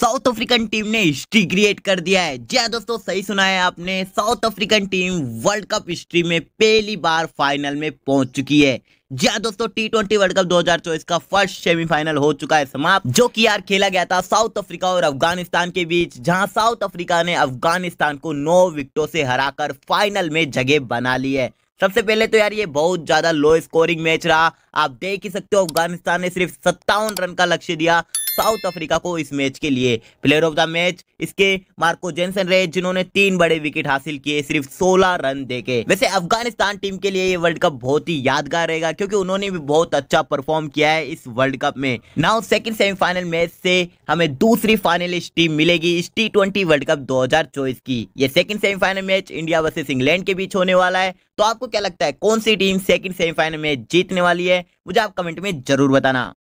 south African team ने history create कर दिया है जी हाँ दोस्तों सही सुना है आपने south African team world cup history में पहली बार फाइनल में पहुंच चुकी है जी हाँ दोस्तों टी ट्वेंटी वर्ल्ड कप 2024 का फर्स्ट सेमीफाइनल हो चुका है समाप्त जो कि यार खेला गया था साउथ अफ्रीका और अफगानिस्तान के बीच जहां साउथ अफ्रीका ने अफगानिस्तान को नौ विकेटों से हराकर फाइनल में जगह बना ली है सबसे पहले तो यार ये बहुत ज्यादा लो स्कोरिंग मैच रहा आप देख ही सकते हो अफगानिस्तान ने सिर्फ सत्तावन रन का लक्ष्य दिया साउथ अफ्रीका को इस मैच के लिए प्लेयर ऑफ द मैच इसके मार्को जेंसन रहे जिन्होंने तीन बड़े विकेट हासिल किए सिर्फ 16 रन देके वैसे अफगानिस्तान टीम के लिए ये वर्ल्ड कप बहुत ही यादगार रहेगा क्योंकि उन्होंने भी बहुत अच्छा परफॉर्म किया है इस वर्ल्ड कप में नाउ सेकंड सेमीफाइनल मैच से हमें दूसरी फाइनलिस्ट टीम मिलेगी इस टी वर्ल्ड कप दो की ये second semifinal match India versus England के बीच होने वाला है तो आपको क्या लगता है कौन सी टीम सेकंड सेमीफाइनल में जीतने वाली है मुझे आप कमेंट में जरूर बताना